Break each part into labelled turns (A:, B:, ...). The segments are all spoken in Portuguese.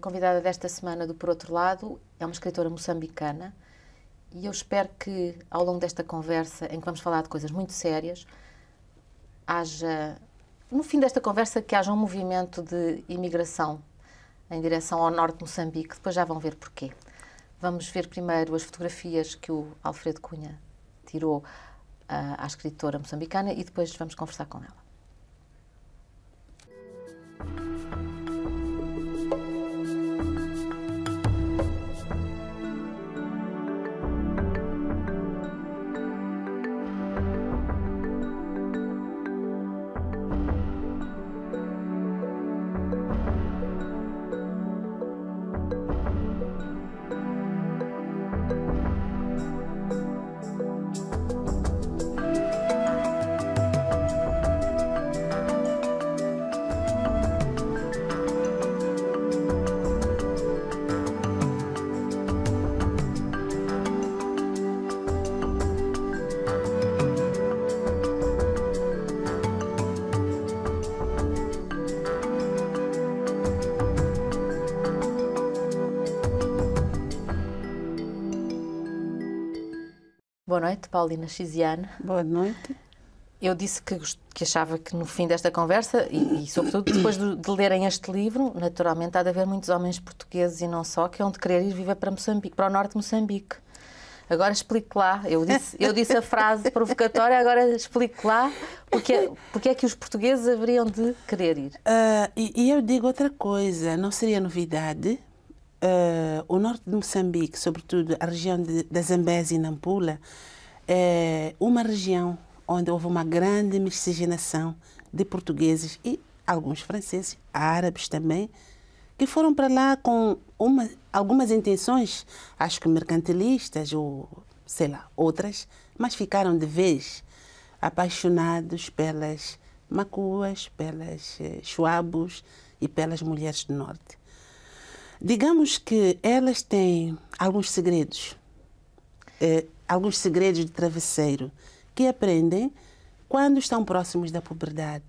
A: convidada desta semana do Por Outro Lado é uma escritora moçambicana e eu espero que ao longo desta conversa, em que vamos falar de coisas muito sérias, haja, no fim desta conversa, que haja um movimento de imigração em direção ao norte de Moçambique. Depois já vão ver porquê. Vamos ver primeiro as fotografias que o Alfredo Cunha tirou uh, à escritora moçambicana e depois vamos conversar com ela. Boa noite, Paulina Xiziane. Boa noite. Eu disse que, que, achava que no fim desta conversa, e, e sobretudo depois de, de, lerem este livro, naturalmente há de haver muitos homens portugueses e não só, que hão de querer ir viver para Moçambique, para o norte de Moçambique. Agora explique lá, eu disse, eu disse a frase provocatória, agora explique lá porque, porque é que os portugueses haveriam de querer ir.
B: Uh, e, e eu digo outra coisa, não seria novidade uh, o norte de Moçambique, sobretudo a região da Zambésia e Nampula, é uma região onde houve uma grande miscigenação de portugueses e alguns franceses, árabes também, que foram para lá com uma, algumas intenções, acho que mercantilistas ou sei lá, outras, mas ficaram de vez apaixonados pelas macuas, pelas eh, chuabos e pelas mulheres do norte. Digamos que elas têm alguns segredos, eh, alguns segredos de travesseiro que aprendem quando estão próximos da puberdade.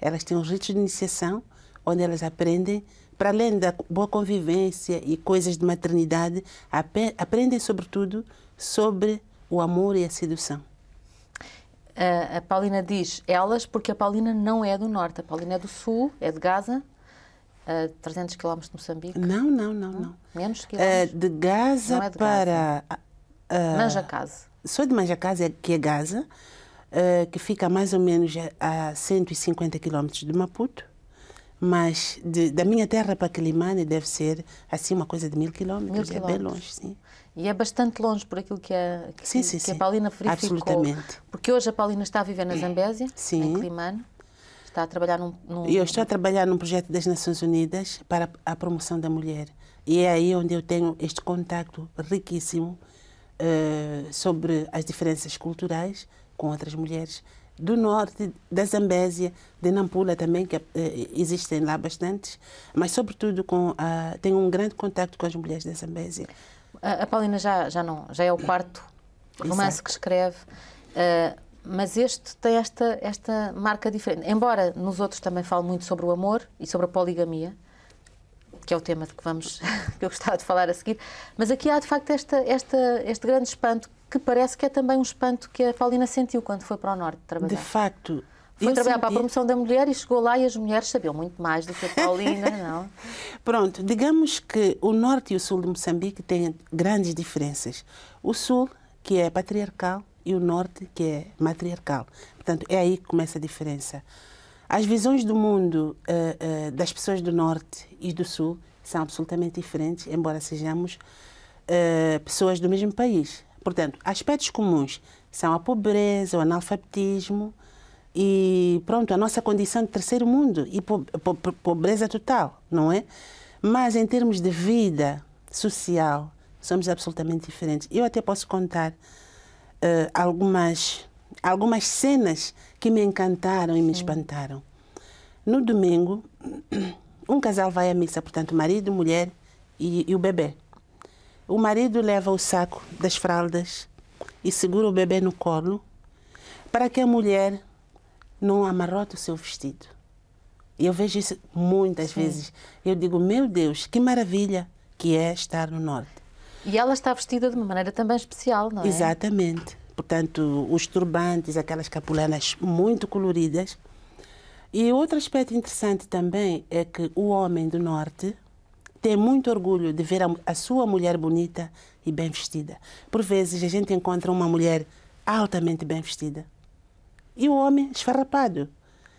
B: Elas têm os ritos de iniciação, onde elas aprendem, para além da boa convivência e coisas de maternidade, aprendem sobretudo sobre o amor e a sedução. A, a Paulina
A: diz elas, porque a Paulina não é do norte, a Paulina é do sul, é de Gaza a 300 quilómetros de Moçambique?
B: Não, não, não. não.
A: Menos ah, quilómetros? Uh, de
B: Gaza é de para... Gaza. Uh, Manjacase. Sou de Manjacase, é que é Gaza, uh, que fica mais ou menos a 150 quilómetros de Maputo, mas de, da minha terra para Quilimane deve ser assim uma coisa de mil quilómetros, é bem longe, sim. E é bastante
A: longe por aquilo que a, que, sim, sim, que sim. a Paulina verificou. Absolutamente. Porque hoje a Paulina está a viver na Zambésia,
B: sim. em Quilimane.
A: Está a trabalhar num, num, Eu estou
B: a trabalhar num projeto das Nações Unidas para a promoção da mulher. E é aí onde eu tenho este contato riquíssimo uh, sobre as diferenças culturais com outras mulheres do norte, da Zambésia, de Nampula também, que uh, existem lá bastantes, mas sobretudo com, tenho um grande contato com as mulheres da Zambésia. A, a Paulina já, já,
A: não, já é o quarto romance Exato. que escreve. Uh, mas este tem esta, esta marca diferente. Embora nos outros também fale muito sobre o amor e sobre a poligamia, que é o tema de que, vamos, que eu gostava de falar a seguir, mas aqui há de facto esta, esta, este grande espanto que parece que é também um espanto que a Paulina sentiu quando foi para o Norte trabalhar. De
B: facto. Foi trabalhar senti... para a promoção da mulher e chegou lá e as mulheres sabiam
A: muito mais do que a Paulina, não?
B: Pronto, digamos que o Norte e o Sul de Moçambique têm grandes diferenças. O Sul, que é patriarcal, e o norte que é matriarcal. Portanto, é aí que começa a diferença. As visões do mundo uh, uh, das pessoas do norte e do sul são absolutamente diferentes, embora sejamos uh, pessoas do mesmo país. Portanto, aspectos comuns são a pobreza, o analfabetismo e, pronto, a nossa condição de terceiro mundo e po po pobreza total, não é? Mas em termos de vida social, somos absolutamente diferentes. Eu até posso contar uh, algumas, algumas cenas que me encantaram e me espantaram. No domingo, um casal vai à missa, portanto, marido, mulher e, e o bebê. O marido leva o saco das fraldas e segura o bebê no colo para que a mulher não amarrote o seu vestido. e Eu vejo isso muitas Sim. vezes. Eu digo, meu Deus, que maravilha que é estar no norte.
A: E ela está vestida de uma maneira também especial, não é?
B: Exatamente. Portanto, os turbantes, aquelas capulanas muito coloridas. E outro aspecto interessante também é que o homem do norte tem muito orgulho de ver a, a sua mulher bonita e bem vestida. Por vezes a gente encontra uma mulher altamente bem vestida e o homem esfarrapado,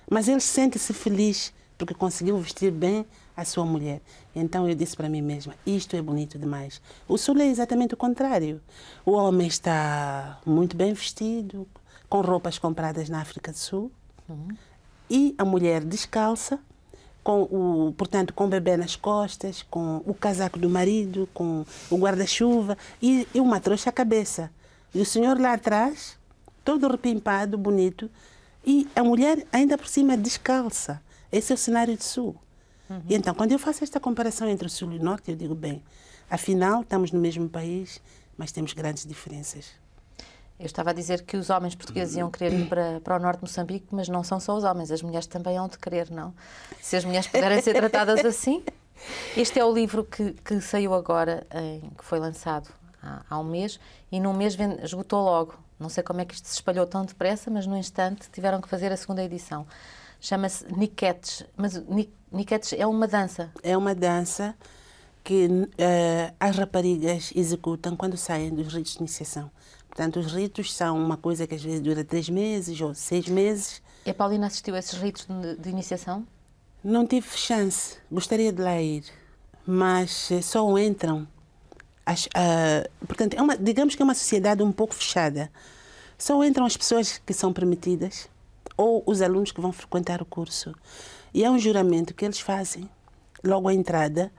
B: mas ele sente-se feliz porque conseguiu vestir bem a sua mulher. Então eu disse para mim mesma: isto é bonito demais. O sul é exatamente o contrário. O homem está muito bem vestido, com roupas compradas na África do Sul, uhum. e a mulher descalça, com o, portanto, com o bebê nas costas, com o casaco do marido, com o guarda-chuva e, e uma trouxa à cabeça. E o senhor lá atrás, todo repimpado, bonito, e a mulher ainda por cima descalça. Esse é o cenário do Sul. Uhum. E então, quando eu faço esta comparação entre o Sul e o Norte, eu digo, bem, afinal, estamos no mesmo país, mas temos grandes diferenças.
A: Eu estava a dizer que os homens portugueses iam querer ir para, para o norte de Moçambique, mas não são só os homens, as mulheres também hão de querer, não? Se as mulheres puderem ser tratadas assim. Este é o livro que, que saiu agora, em, que foi lançado há, há um mês, e num mês vende, esgotou logo. Não sei como é que isto se espalhou tão depressa, mas no instante tiveram que fazer
B: a segunda edição chama-se Niquetes. Mas Niquetes é uma dança. É uma dança que uh, as raparigas executam quando saem dos ritos de iniciação. Portanto, os ritos são uma coisa que às vezes dura três meses ou seis meses. E a Paulina assistiu a esses ritos de, de iniciação? Não tive chance. Gostaria de lá ir, mas eh, só entram. As, uh, portanto, é uma, digamos que é uma sociedade um pouco fechada. Só entram as pessoas que são permitidas ou os alunos que vão frequentar o curso. E é um juramento que eles fazem logo à entrada.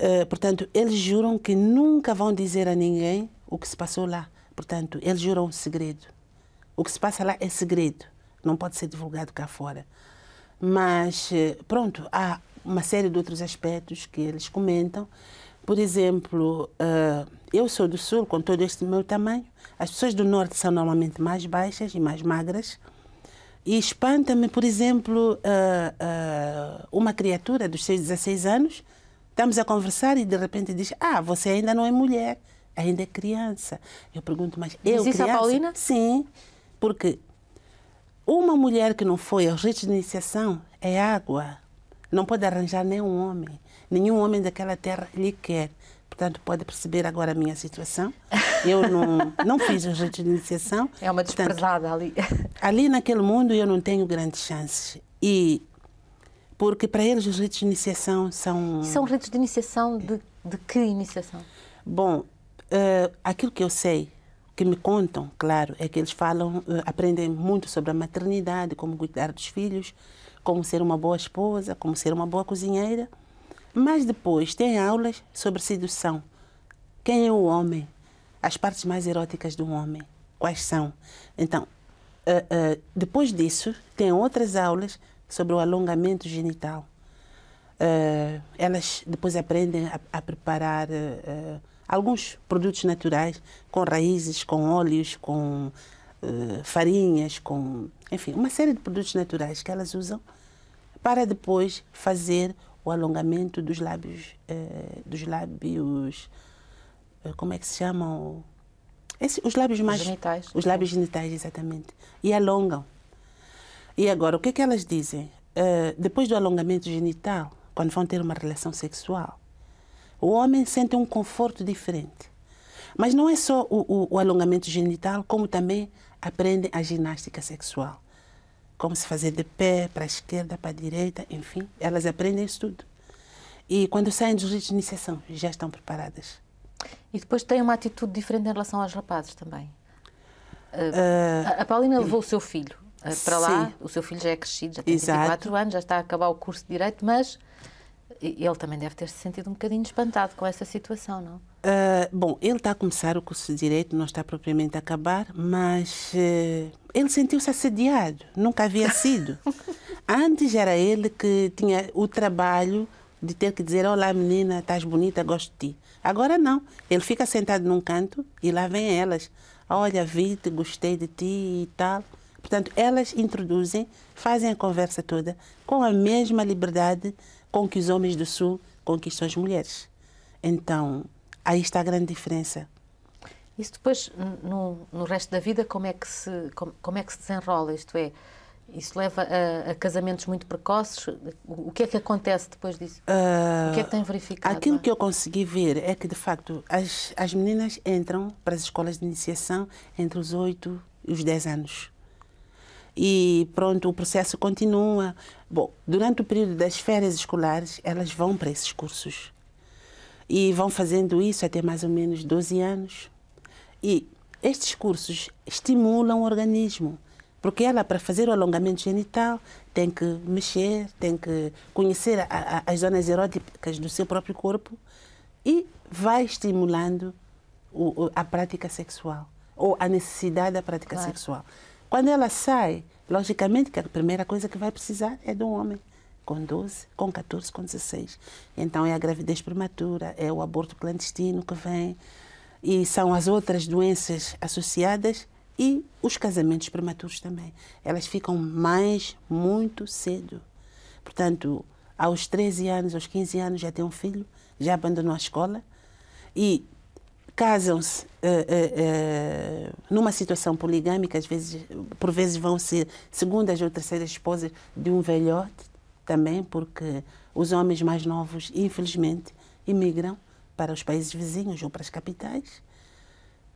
B: Uh, portanto, eles juram que nunca vão dizer a ninguém o que se passou lá. Portanto, eles juram um segredo. O que se passa lá é segredo, não pode ser divulgado cá fora. Mas, eh, pronto, há uma série de outros aspectos que eles comentam. Por exemplo, uh, eu sou do Sul, com todo este meu tamanho, as pessoas do Norte são normalmente mais baixas e mais magras. E espanta-me, por exemplo, uh, uh, uma criatura dos seus 16 anos, estamos a conversar e de repente diz: Ah, você ainda não é mulher, ainda é criança. Eu pergunto, mas eu. Diz criança? a Paulina? Sim, porque uma mulher que não foi aos ritos de iniciação é água. Não pode arranjar nenhum homem. Nenhum homem daquela terra lhe quer portanto, pode perceber agora a minha situação. Eu não, não fiz os ritos de iniciação. É uma desprezada portanto, ali. Ali naquele mundo eu não tenho grandes chances. E porque para eles os ritos de iniciação são... São
A: ritos de iniciação de, de que iniciação?
B: Bom, uh, aquilo que eu sei, que me contam, claro, é que eles falam, uh, aprendem muito sobre a maternidade, como cuidar dos filhos, como ser uma boa esposa, como ser uma boa cozinheira. Mas depois tem aulas sobre sedução. Quem é o homem? As partes mais eróticas do homem. Quais são? Então, uh, uh, depois disso, tem outras aulas sobre o alongamento genital. Uh, elas depois aprendem a, a preparar alguns produtos naturais, com raízes, com óleos, com farinhas, com. Enfim, uma série de produtos naturais que elas usam para depois fazer o alongamento dos lábios, é, dos lábios, é, como é que se chamam? Esse, os lábios mais... Genitais. Os lábios genitais, exatamente. E alongam. E agora, o que é que elas dizem? É, depois do alongamento genital, quando vão ter uma relação sexual, o homem sente um conforto diferente. Mas não é só o, o, o alongamento genital, como também aprendem a ginástica sexual como se fazer de pé, para a esquerda, para a direita, enfim, elas aprendem isso tudo. E quando saem dos ritos de iniciação, já estão preparadas. E depois têm uma atitude diferente
A: em relação aos rapazes também. Uh, a Paulina uh, levou o seu filho ah, para sim. lá, o seu filho já é crescido, já tem Exato. 24 anos, já está a acabar o curso de Direito, mas ele também deve ter se sentido um bocadinho espantado com essa situação, não?
B: Uh, bom, ele está a começar o curso de Direito, não está propriamente a acabar, mas uh, ele sentiu-se assediado, nunca havia sido. Antes era ele que tinha o trabalho de ter que dizer: Olá, menina, estás bonita, gosto de ti. Agora não, ele fica sentado num canto e lá vêm elas: Olha, vi-te, gostei de ti e tal. Portanto, elas introduzem, fazem a conversa toda com a mesma liberdade com que os homens do Sul conquistam as mulheres. Então, aí está a grande diferença.
A: Isso depois, no, no resto da vida, como é, que se, como, como é que se desenrola? Isto é, isso leva a, a, casamentos muito precoces? O que é que acontece depois disso?
B: Uh, o que é que tem verificado? Aquilo é? que eu consegui ver é que, de facto, as, as meninas entram para as escolas de iniciação entre os 8 e os 10 anos e pronto, o processo continua. Bom, durante o período das férias escolares, elas vão para esses cursos e vão fazendo isso até mais ou menos 12 anos. E estes cursos estimulam o organismo, porque ela, para fazer o alongamento genital, tem que mexer, tem que conhecer a, a, as zonas eróticas do seu próprio corpo e vai estimulando o, a prática sexual ou a necessidade da prática claro. sexual. Quando ela sai, logicamente que a primeira coisa que vai precisar é de um homem com 12, com 14, com 16. Então é a gravidez prematura, é o aborto clandestino que vem e são as outras doenças associadas e os casamentos prematuros também. Elas ficam mais muito cedo. Portanto, aos 13 anos, aos 15 anos já tem um filho, já abandonou a escola e casam-se uh, uh, numa situação poligâmica, às vezes, por vezes vão ser segundas ou terceiras esposas de um velhote também, porque os homens mais novos, infelizmente, imigram para os países vizinhos ou para as capitais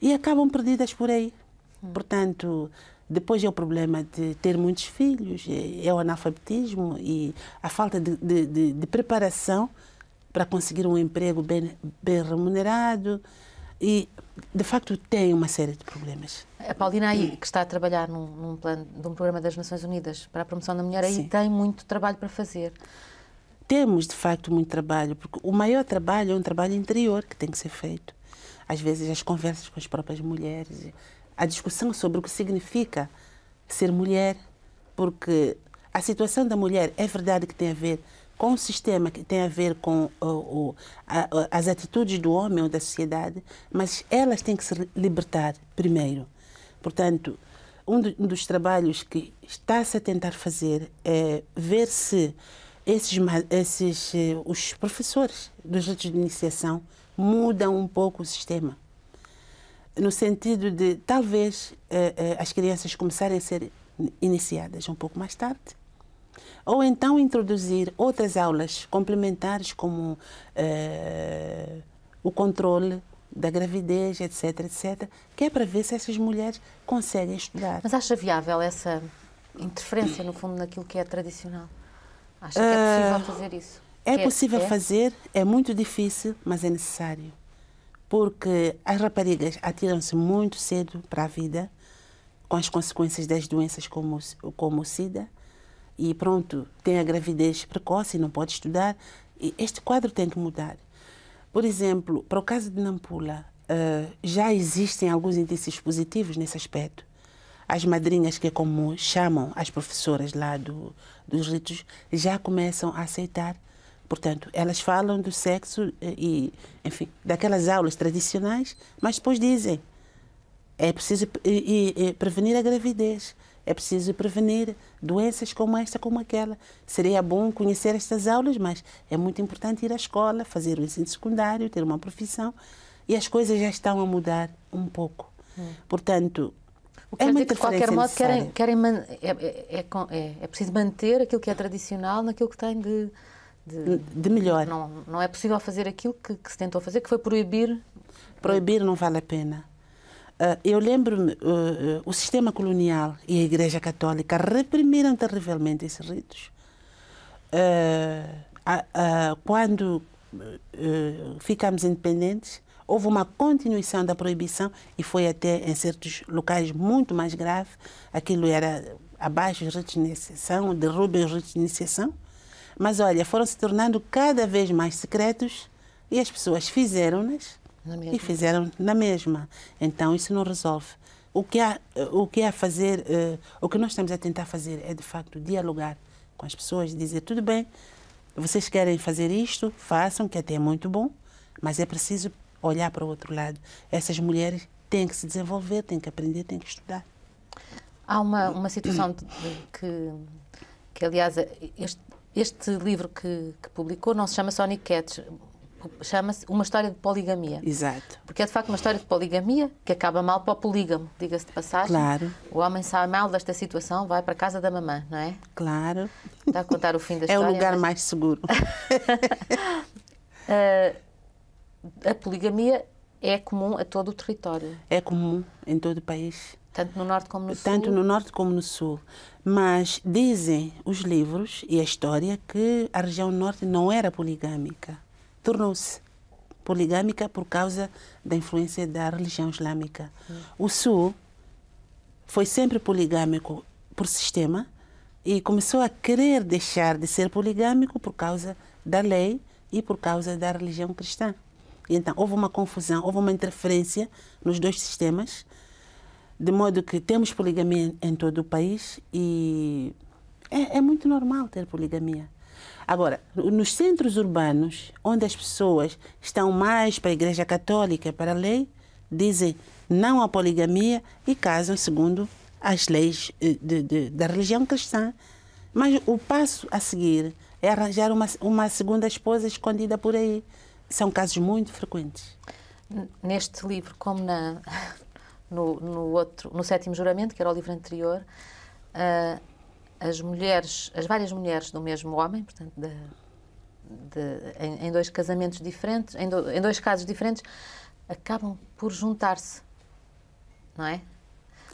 B: e acabam perdidas por aí. Hum. Portanto, depois é o problema de ter muitos filhos, é, é, o analfabetismo e a falta de, de, de, de preparação para conseguir um emprego bem, bem remunerado e de facto tem uma série de problemas. A
A: Paulina aí, que está a trabalhar num, num plano de um programa das Nações Unidas para a promoção da mulher, aí Sim. tem muito trabalho para fazer.
B: Temos de facto muito trabalho, porque o maior trabalho é um trabalho interior que tem que ser feito. Às vezes as conversas com as próprias mulheres, a discussão sobre o que significa ser mulher, porque a situação da mulher é verdade que tem a ver com o sistema que tem a ver com o, o, a, as atitudes do homem ou da sociedade, mas elas têm que se libertar primeiro. Portanto, um, do, um dos trabalhos que está-se a tentar fazer é ver se esses, esses eh, os professores dos ritos de iniciação mudam um pouco o sistema no sentido de talvez eh, eh, as crianças começarem a ser iniciadas um pouco mais tarde ou então introduzir outras aulas complementares, como eh, o controle da gravidez, etc, etc, que é para ver se essas mulheres conseguem estudar. Mas acha viável essa
A: interferência, no fundo, naquilo que é tradicional? Acha que é ah, possível fazer isso? É, é possível é? fazer,
B: é muito difícil, mas é necessário. Porque as raparigas atiram-se muito cedo para a vida, com as consequências das doenças como, como o SIDA, e pronto, tem a gravidez precoce e não pode estudar. E este quadro tem que mudar. Por exemplo, para o caso de Nampula, uh, já existem alguns indícios positivos nesse aspecto. As madrinhas, que é como chamam as professoras lá do, dos ritos, já começam a aceitar. Portanto, elas falam do sexo eh, e, enfim, daquelas aulas tradicionais, mas depois dizem é preciso e, e, e prevenir a gravidez. É preciso prevenir doenças como esta, como aquela. Seria bom conhecer estas aulas, mas é muito importante ir à escola, fazer o ensino secundário, ter uma profissão. E as coisas já estão a mudar um pouco. Hum. Portanto, o que é muito que, de qualquer modo,
A: querem, é, é, é, é, preciso manter aquilo que é tradicional naquilo que tem de,
B: de, de melhor. Não,
A: não é possível fazer aquilo que, que se tentou fazer, que foi proibir.
B: Proibir não vale a pena. Eh, eu lembro-me, eh, eh, o sistema colonial e a Igreja Católica reprimiram terrivelmente esses ritos. quando ficamos independentes, houve uma continuação da proibição e foi até em certos locais muito mais grave. Aquilo era abaixo dos ritos de iniciação, derrubem os ritos de iniciação. Mas olha, foram se tornando cada vez mais secretos e as pessoas fizeram-nas e fizeram na mesma. Então isso não resolve. O que há, o que há a fazer, uh, o que nós estamos a tentar fazer é de facto dialogar com as pessoas, dizer tudo bem, vocês querem fazer isto, façam, que até é muito bom, mas é preciso olhar para o outro lado. Essas mulheres têm que se desenvolver, têm que aprender, têm que estudar.
A: Há uma, uma situação que, que, aliás, este, este livro que, que, publicou não se chama Sonic Cats chama-se Uma História de Poligamia. Exato. Porque é de facto uma história de poligamia que acaba mal para o polígamo, diga-se de passagem. Claro. O homem sai mal desta situação, vai para a casa da mamã,
B: não é? Claro. Está a contar o fim da história. É o lugar mas... mais seguro.
A: Eh, a poligamia é comum a todo o território.
B: É comum em todo o país. Tanto no norte como no sul. Tanto no norte como no sul. Mas dizem os livros e a história que a região norte não era poligâmica tornou-se poligâmica por causa da influência da religião islâmica. Uhum. O Sul foi sempre poligâmico por sistema e começou a querer deixar de ser poligâmico por causa da lei e por causa da religião cristã. E então houve uma confusão, houve uma interferência nos dois sistemas, de modo que temos poligamia em todo o país e é, é muito normal ter poligamia. Agora, nos centros urbanos, onde as pessoas estão mais para a Igreja Católica, para a lei, dizem não à poligamia e casam segundo as leis eh, de, de, da religião cristã. Mas o passo a seguir é arranjar uma, uma segunda esposa escondida por aí. São casos muito frequentes. Neste livro, como na,
A: no, no, outro, no sétimo juramento, que era o livro anterior, uh, as mulheres, as várias mulheres do mesmo homem, portanto, de, de, em, em, dois casamentos diferentes, em, do, em dois casos diferentes, acabam por juntar-se, não é?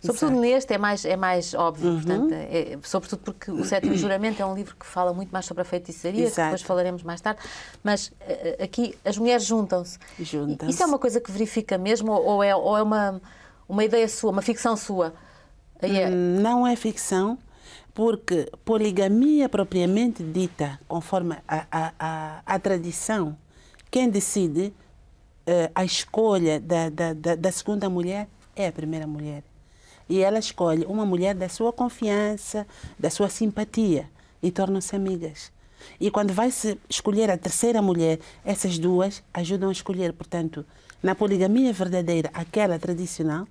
A: Sobretudo Exato. neste é mais, é mais óbvio, uhum. portanto, é, é sobretudo porque o Sétimo Juramento é um livro que fala muito mais sobre a feitiçaria, Exato. que depois falaremos mais tarde, mas eh, eh, aqui as mulheres juntam-se.
B: Juntam Isso é uma
A: coisa que verifica mesmo ou é, ou é uma, uma ideia sua, uma ficção sua? É... Hum, não é ficção,
B: porque poligamia propriamente dita, conforme a, a, a, a tradição, quem decide uh, a escolha da, da, da, da segunda mulher é a primeira mulher. E ela escolhe uma mulher da sua confiança, da sua simpatia e tornam-se amigas. E quando vai-se escolher a terceira mulher, essas duas ajudam a escolher. Portanto, na poligamia verdadeira, aquela tradicional,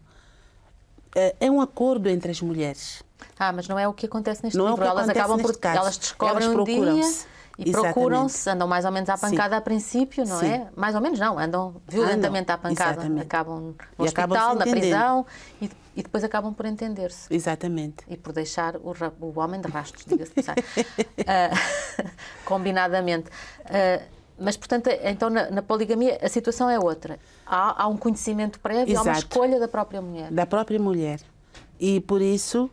B: eh, é um acordo entre as mulheres. Ah, mas não é o que acontece neste não é livro. É que elas acabam por caso. elas descobrem elas procuram um dia e procuram-se,
A: andam mais ou menos à pancada Sim. a princípio, não Sim. é? Mais ou menos não, andam violentamente andam. à pancada, Exatamente. acabam no e hospital, na prisão e, e, depois acabam por entender-se. Exatamente. E por deixar o, o homem de rastros, diga-se uh, Combinadamente. Uh, mas, portanto, então na, na, poligamia a situação é outra. Há, há um conhecimento prévio, Exato. há uma escolha da própria mulher.
B: Da própria mulher. E por isso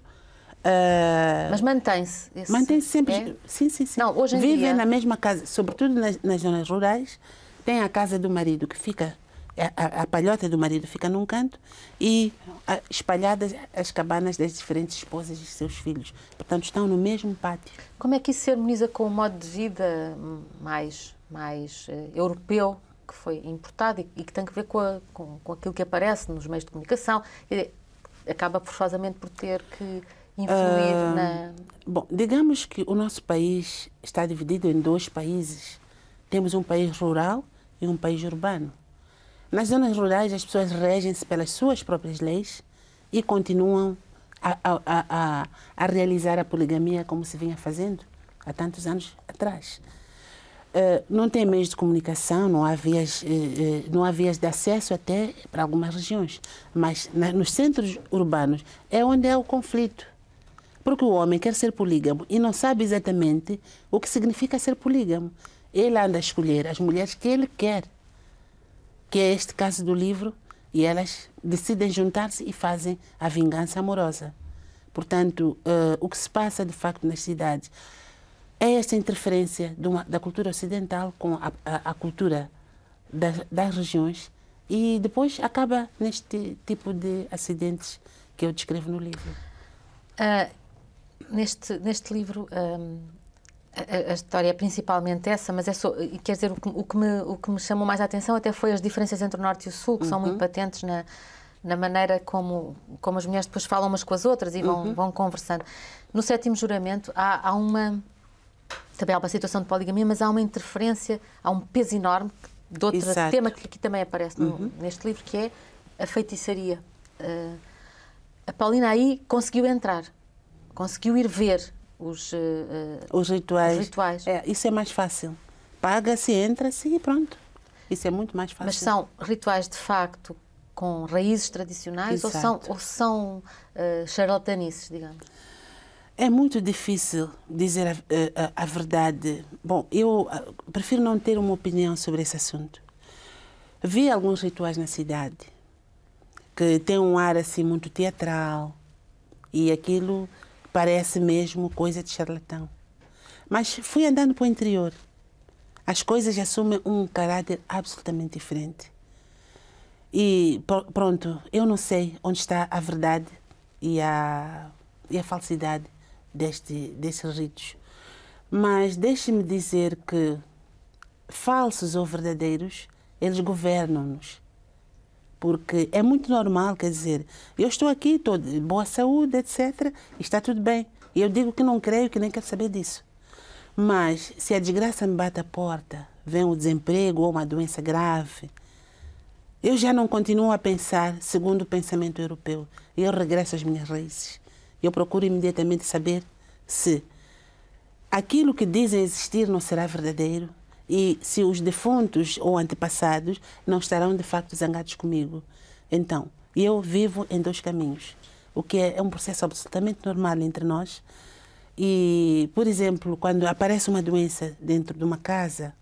B: ah, Mas
A: mantém-se. Mantém-se sempre. É? Sim, sim, sim.
B: Não, hoje em Vivem dia... na mesma casa, sobretudo nas, nas, zonas rurais. Tem a casa do marido que fica. É, a, a palhota do marido fica num canto e a, espalhadas as cabanas das diferentes esposas e seus filhos. Portanto, estão no mesmo pátio. Como é que isso se harmoniza com o modo de vida mais, mais
A: eh, europeu que foi importado e, e, que tem que ver com, a, com, com aquilo que aparece nos meios de comunicação? acaba forçosamente por ter que Influir uh, ah, na.
B: Bom, digamos que o nosso país está dividido em dois países. Temos um país rural e um país urbano. Nas zonas rurais, as pessoas regem-se pelas suas próprias leis e continuam a, a, a, a, realizar a poligamia como se vinha fazendo há tantos anos atrás. Uh, não tem meios de comunicação, não há, vias, uh, uh, não há vias de acesso até para algumas regiões, mas na, nos centros urbanos é onde é o conflito. Porque o homem quer ser polígamo e não sabe exatamente o que significa ser polígamo. Ele anda a escolher as mulheres que ele quer, que é este caso do livro, e elas decidem juntar-se e fazem a vingança amorosa. Portanto, uh, o que se passa de facto nas cidades é esta interferência uma, da cultura ocidental com a, a, a cultura das, das, regiões e depois acaba neste tipo de acidentes que eu descrevo no livro. Uh neste,
A: neste livro, um, a, a, história é principalmente essa, mas é só, quer dizer, o que, o que, me, o que me chamou mais a atenção até foi as diferenças entre o Norte e o Sul, que uhum. são muito uhum. patentes na, na maneira como, como as mulheres depois falam umas com as outras e vão, uhum. vão conversando. No sétimo juramento há, há uma. Também há uma situação de poligamia, mas há uma interferência, há um peso enorme de outro Exato. tema que, aqui também aparece no, uhum. neste livro, que é a feitiçaria. Uh, a Paulina aí
B: conseguiu entrar conseguiu ir ver os, uh, os rituais. Os rituais. É, isso é mais fácil. Paga-se, entra-se e pronto. Isso é muito mais fácil. Mas são rituais de facto com raízes tradicionais
A: ou são, ou são uh, charlatanices, digamos?
B: É muito difícil dizer a, a, a, verdade. Bom, eu prefiro não ter uma opinião sobre esse assunto. Vi alguns rituais na cidade que têm um ar assim muito teatral e aquilo parece mesmo coisa de charlatão. Mas fui andando para o interior. As coisas assumem um caráter absolutamente diferente. E pronto, eu não sei onde está a verdade e a, e a falsidade deste, destes ritos. Mas deixe-me dizer que, falsos ou verdadeiros, eles governam-nos. Porque é muito normal, quer dizer, eu estou aqui, estou de boa saúde, etc. Está tudo bem. e Eu digo que não creio, que nem quero saber disso. Mas se a desgraça me bate a porta, vem o desemprego ou uma doença grave, eu já não continuo a pensar segundo o pensamento europeu. Eu regresso às minhas raízes. Eu procuro imediatamente saber se aquilo que dizem existir não será verdadeiro e se os defuntos ou antepassados não estarão de facto zangados comigo. Então, eu vivo em dois caminhos, o que é um processo absolutamente normal entre nós. E, por exemplo, quando aparece uma doença dentro de uma casa,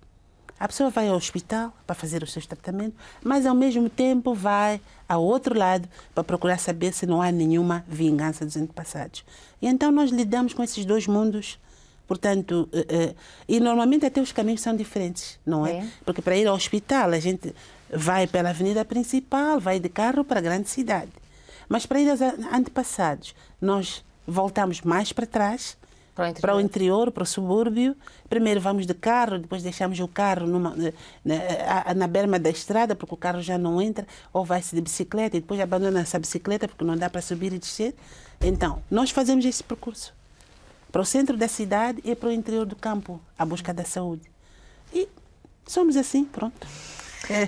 B: a pessoa vai ao hospital para fazer os seus tratamentos, mas ao mesmo tempo vai ao outro lado para procurar saber se não há nenhuma vingança dos antepassados. E então nós lidamos com esses dois mundos Portanto, eh, eh, e normalmente até os caminhos são diferentes, não é? é? Porque para ir ao hospital a gente vai pela avenida principal, vai de carro para a grande cidade. Mas para ir aos antepassados, nós voltamos mais para trás, para o, para o interior, para o subúrbio. Primeiro vamos de carro, depois deixamos o carro numa, eh, na, na, berma da estrada, porque o carro já não entra, ou vai-se de bicicleta e depois abandona essa bicicleta porque não dá para subir e descer. Então, nós fazemos esse percurso para o centro da cidade e para o interior do campo, à busca da saúde. E somos assim, pronto.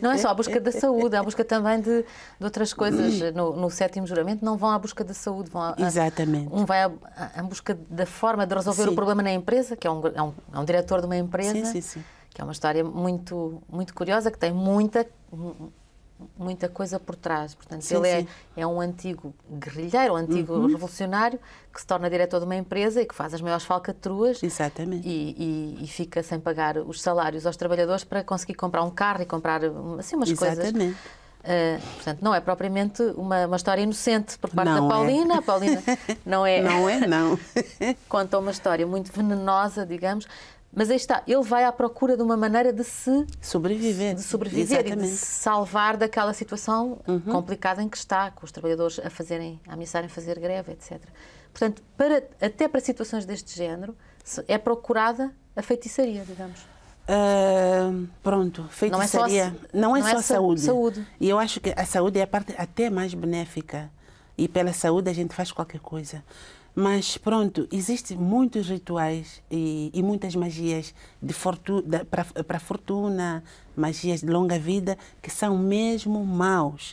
B: Não é só a busca da saúde,
A: é a busca também de, de outras coisas. Hum. No, no, sétimo juramento não vão à busca da saúde, vão a, Exatamente. um vai à busca da forma de resolver sim. o problema na empresa, que é um, é um, é um diretor de uma empresa, sim, sim, que é uma história muito, muito curiosa, que tem muita muita coisa por trás. Portanto, sim, ele é, sim. É, é um antigo guerrilheiro, um antigo uhum. revolucionário que se torna diretor de uma empresa e que faz as maiores falcatruas. Exatamente. E, e, e fica sem pagar os salários aos trabalhadores para conseguir comprar um carro e comprar assim umas Exatamente. coisas. Exatamente. Uh, portanto, não é propriamente uma, uma história inocente por parte não da é. Paulina. É. A Paulina não é. Não é, não. Conta uma história muito venenosa, digamos, mas aí está, ele vai à procura de uma maneira de se sobreviver, de sobreviver e de se salvar daquela situação uhum. complicada em que está, com os trabalhadores a fazerem, a ameaçarem fazer greve, etc. Portanto, para, até para situações deste género, é procurada a feitiçaria, digamos.
B: Uh, pronto, feitiçaria. Não é só, não é não é só é saúde. saúde. E eu acho que a saúde é a parte até mais benéfica. E pela saúde a gente faz qualquer coisa. Mas pronto, existem muitos rituais e, e muitas magias para fortuna, magias de longa vida, que são mesmo maus.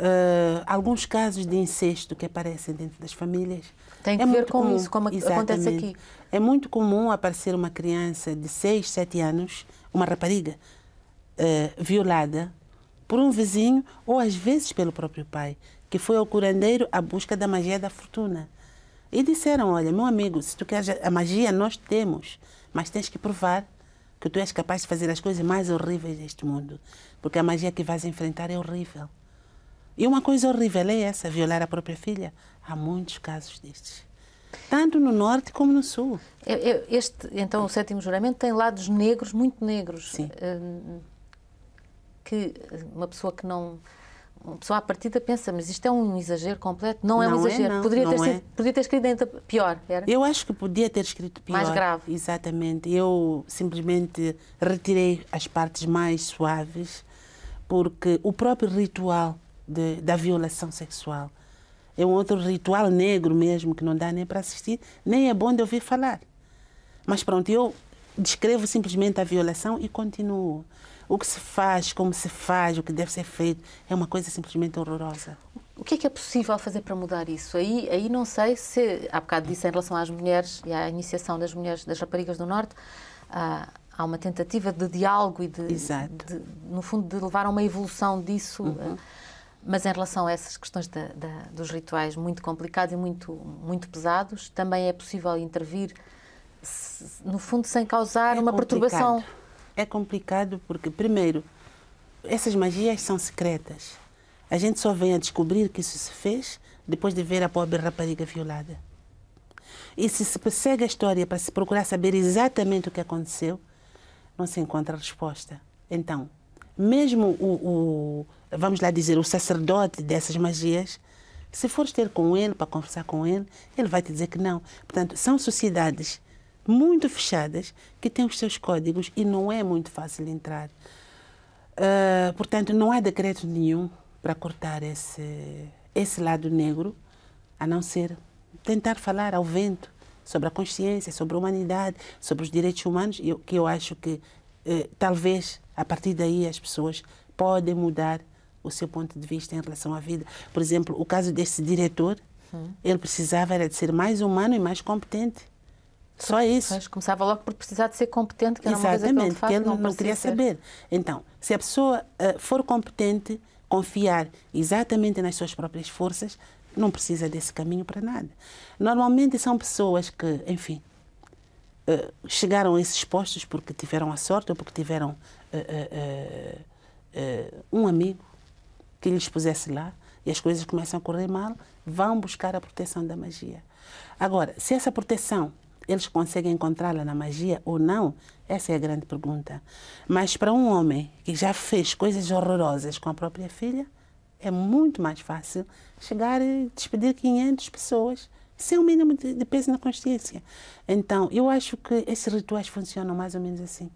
B: Uh, alguns casos de incesto que aparecem dentro das famílias. Tem é que é ver com comum, isso, como exatamente. É acontece aqui. É muito comum aparecer uma criança de 6, 7 anos, uma rapariga, uh, violada por um vizinho ou às vezes pelo próprio pai, que foi ao curandeiro à busca da magia da fortuna. E disseram, olha, meu amigo, se tu queres a magia, nós temos, mas tens que provar que tu és capaz de fazer as coisas mais horríveis deste mundo, porque a magia que vais enfrentar é horrível. E uma coisa horrível é essa, violar a própria filha. Há muitos casos destes. Tanto no norte como no sul.
A: Este, então, o sétimo juramento tem lados negros, muito negros. Sim. Hum, que uma pessoa que não uma pessoa à partida pensa, mas isto é um exagero completo. Não, é não é um exagero. É, não, poderia, não ter sido, é. poderia ter escrito ainda
B: pior. Era? Eu acho que podia ter escrito pior. Mais grave. Exatamente. Eu simplesmente retirei as partes mais suaves, porque o próprio ritual de, da violação sexual é um outro ritual negro mesmo, que não dá nem para assistir, nem é bom de ouvir falar. Mas pronto, eu descrevo simplesmente a violação e continuo o que se faz, como se faz, o que deve ser feito, é uma coisa simplesmente horrorosa. O que é que é
A: possível fazer para mudar isso? Aí, aí não sei se, há bocado disse em relação às mulheres e à iniciação das mulheres, das raparigas do Norte, há uma tentativa de diálogo e de, de, no fundo, de levar a uma evolução disso. Uhum. Eh, mas em relação a essas questões da, da, dos rituais muito complicados e muito, muito pesados, também é possível intervir, se, no fundo, sem causar é uma complicado. perturbação
B: é complicado porque, primeiro, essas magias são secretas. A gente só vem a descobrir que isso se fez depois de ver a pobre rapariga violada. E se se persegue a história para se procurar saber exatamente o que aconteceu, não se encontra resposta. Então, mesmo o, o, vamos lá dizer, o sacerdote dessas magias, se fores ter com ele para conversar com ele, ele vai te dizer que não. Portanto, são sociedades muito fechadas que têm os seus códigos e não é muito fácil entrar. Uh, portanto, não há decreto nenhum para cortar esse, esse lado negro, a não ser tentar falar ao vento sobre a consciência, sobre a humanidade, sobre os direitos humanos, eu, que eu acho que eh, talvez a partir daí as pessoas podem mudar o seu ponto de vista em relação à vida. Por exemplo, o caso desse diretor, hum. ele precisava era de ser mais humano e mais competente. Só isso. Mas começava logo por precisar de ser competente, que era Exatamente, uma coisa que ele, de facto, que ele não, não queria ser. saber. Então, se a pessoa uh, for competente, confiar exatamente nas suas próprias forças, não precisa desse caminho para nada. Normalmente são pessoas que, enfim, uh, chegaram a esses postos porque tiveram a sorte ou porque tiveram uh, um amigo que lhes pusesse lá e as coisas começam a correr mal, vão buscar a proteção da magia. Agora, se essa proteção eles conseguem encontrá-la na magia ou não? Essa é a grande pergunta. Mas para um homem que já fez coisas horrorosas com a própria filha, é muito mais fácil chegar e despedir 500 pessoas sem o mínimo de, de peso na consciência. Então, eu acho que esses rituais funcionam mais ou menos assim.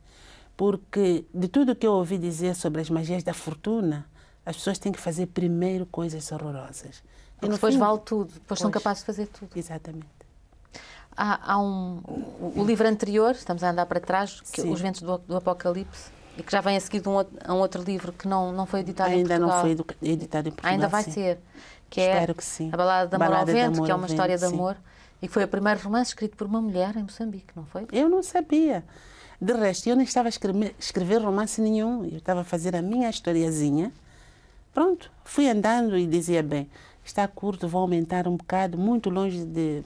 B: Porque de tudo que eu ouvi dizer sobre as magias da fortuna, as pessoas têm que fazer primeiro coisas horrorosas. e depois fim, vale tudo, depois, depois são capazes de fazer tudo. Exatamente
A: há, há um, o, o, livro anterior, estamos a andar para trás, que, Os Ventos do, do, Apocalipse, e que já vem a seguir de um, a um outro livro que não, não foi editado Ainda em Portugal. Ainda não
B: foi editado em Portugal. Ainda vai sim. ser. Que é Espero é que sim. A Balada de Amor ao Vento, amor que é uma história vento, de amor. Sim. E foi o primeiro romance escrito por uma mulher em Moçambique, não foi? Eu não sabia. De resto, eu nem estava a escrever, escrever romance nenhum. Eu estava a fazer a minha historiazinha. Pronto, fui andando e dizia, bem, está curto, vou aumentar um bocado, muito longe de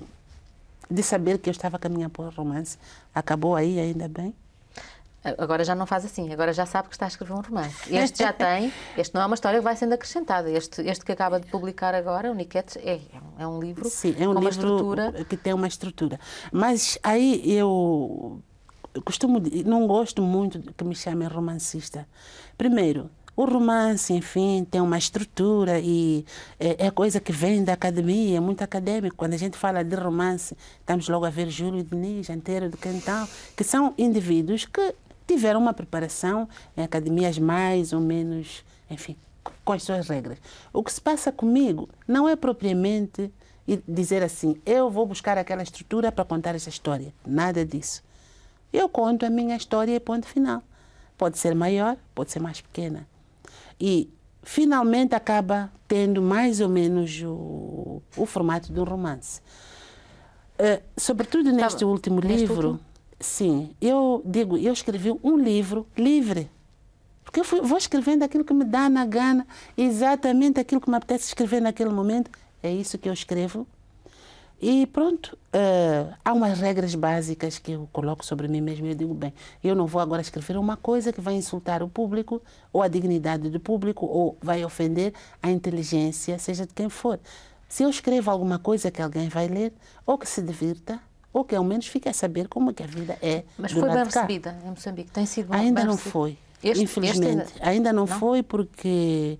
B: de saber que eu estava caminhando para o romance. Acabou aí, ainda bem. Agora já não faz assim, agora já sabe que está a escrever
A: um romance. Este já tem, este não é uma história que vai sendo acrescentada. Este, este que acaba de publicar agora, o Niquetes, é,
B: é um é livro Sim, é um com livro uma estrutura. que tem uma estrutura. Mas aí eu costumo, não gosto muito que me chamem romancista. Primeiro, o romance, enfim, tem uma estrutura e é, é coisa que vem da academia, é muito acadêmico. Quando a gente fala de romance, estamos logo a ver Júlio Diniz, Antero do Quental, que são indivíduos que tiveram uma preparação em academias mais ou menos, enfim, com as suas regras. O que se passa comigo não é propriamente dizer assim, eu vou buscar aquela estrutura para contar essa história. Nada disso. Eu conto a minha história e ponto final. Pode ser maior, pode ser mais pequena e finalmente acaba tendo mais ou menos o, o formato de um romance. Uh, sobretudo neste último neste livro, último? sim, eu digo, eu escrevi um livro livre. Porque eu fui, vou escrevendo aquilo que me dá na gana, exatamente aquilo que me apetece escrever naquele momento. É isso que eu escrevo e pronto, uh, há umas regras básicas que eu coloco sobre mim mesmo. Eu digo, bem, eu não vou agora escrever uma coisa que vai insultar o público, ou a dignidade do público, ou vai ofender a inteligência, seja de quem for. Se eu escrevo alguma coisa que alguém vai ler, ou que se divirta, ou que ao menos fique a saber como é que a vida é. Mas foi bem
A: recebida em Moçambique? Tem sido Ainda bem não recebida. foi.
B: Este, infelizmente, este ainda... ainda... não, não? foi porque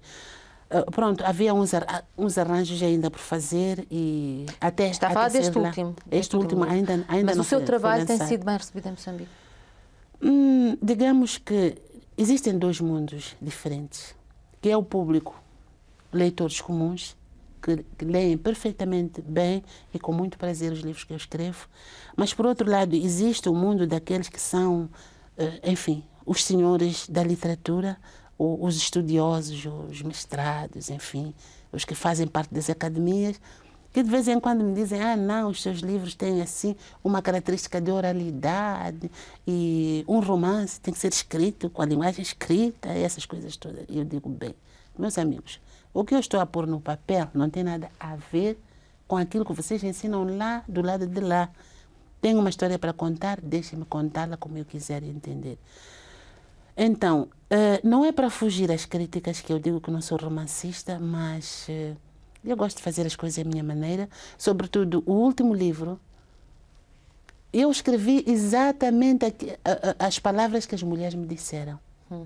B: ah, pronto, havia uns, ar, ah, uns arranjos ainda por fazer e até. Está a falar deste último. Este, este último, último, ainda, ainda Mas o seu foi, trabalho foi tem sido
A: bem recebido em Moçambique?
B: Hum, digamos que existem dois mundos diferentes, que é o público, leitores comuns, que, que leem perfeitamente bem e com muito prazer os livros que eu escrevo, mas por outro lado existe o mundo daqueles que são, eh, enfim, os senhores da literatura, os estudiosos, os mestrados, enfim, os que fazem parte das academias, que de vez em quando me dizem, ah, não, os seus livros têm assim uma característica de oralidade e um romance tem que ser escrito com a linguagem escrita, essas coisas todas. E eu digo, bem, meus amigos, o que eu estou a pôr no papel não tem nada a ver com aquilo que vocês ensinam lá, do lado de lá. Tenho uma história para contar, deixem-me contá-la como eu quiser entender. Então, uh, não é para fugir às críticas que eu digo que não sou romancista, mas uh, eu gosto de fazer as coisas à minha maneira. Sobretudo, o último livro, eu escrevi exatamente aqui, as palavras que as mulheres me disseram. Hum.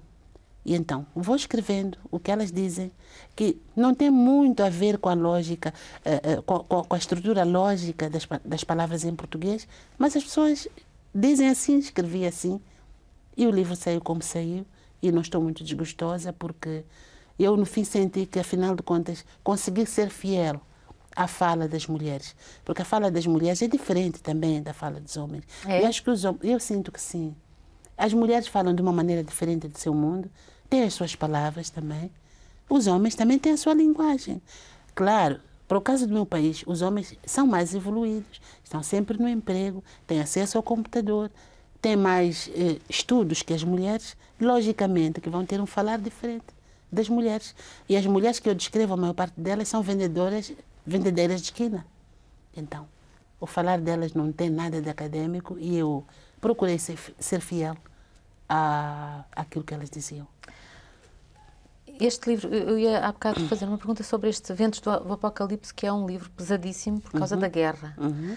B: E então, vou escrevendo o que elas dizem, que não tem muito a ver com a lógica, uh, com, com, a estrutura lógica das, das palavras em português, mas as pessoas dizem assim, escrevi assim. E o livro saiu como saiu e não estou muito desgostosa porque eu no fim senti que afinal de contas consegui ser fiel à fala das mulheres, porque a fala das mulheres é diferente também da fala dos homens. É. Eu acho que os eu sinto que sim. As mulheres falam de uma maneira diferente do seu mundo, têm as suas palavras também. Os homens também têm a sua linguagem. Claro, para o caso do meu país, os homens são mais evoluídos, estão sempre no emprego, têm acesso ao computador, têm mais eh, estudos que as mulheres, logicamente que vão ter um falar diferente das mulheres. E as mulheres que eu descrevo, a maior parte delas são vendedoras, vendedoras de esquina. Então, o falar delas não tem nada de acadêmico e eu procurei ser, ser fiel a àquilo que elas diziam.
A: Este livro, eu ia há bocado fazer uma pergunta sobre este Ventos do Apocalipse, que é um livro pesadíssimo por causa uhum. da guerra. Uhum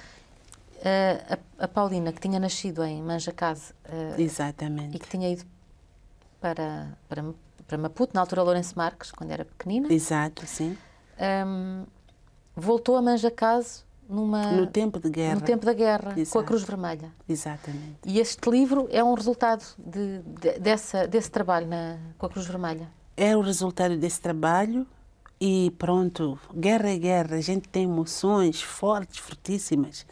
A: a, a, Paulina, que tinha nascido em Manjacase. Uh, Exatamente. E que tinha ido para, para, para Maputo, na altura Lourenço Marques, quando era pequenina.
B: Exato, sim. Um,
A: ehm, voltou a Manjacase numa, no
B: tempo de guerra. No tempo da
A: guerra, Exato. com a Cruz Vermelha.
B: Exatamente.
A: E este livro é um resultado de, de, dessa, desse trabalho na, com a
B: Cruz Vermelha? É o resultado desse trabalho e pronto, guerra é guerra, a gente tem emoções fortes, fortíssimas.